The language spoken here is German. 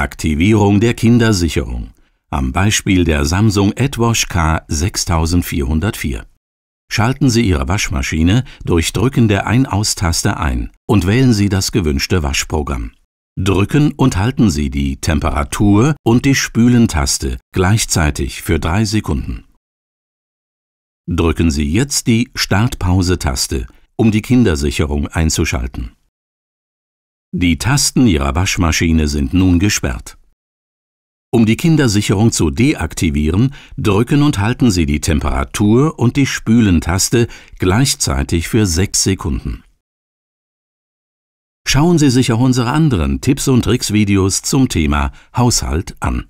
Aktivierung der Kindersicherung. Am Beispiel der Samsung AdWash K6404. Schalten Sie Ihre Waschmaschine durch Drücken der Ein-Aus-Taste ein und wählen Sie das gewünschte Waschprogramm. Drücken und halten Sie die Temperatur- und die Spülentaste gleichzeitig für drei Sekunden. Drücken Sie jetzt die Startpause-Taste, um die Kindersicherung einzuschalten. Die Tasten Ihrer Waschmaschine sind nun gesperrt. Um die Kindersicherung zu deaktivieren, drücken und halten Sie die Temperatur- und die Spülentaste gleichzeitig für sechs Sekunden. Schauen Sie sich auch unsere anderen Tipps und Tricks Videos zum Thema Haushalt an.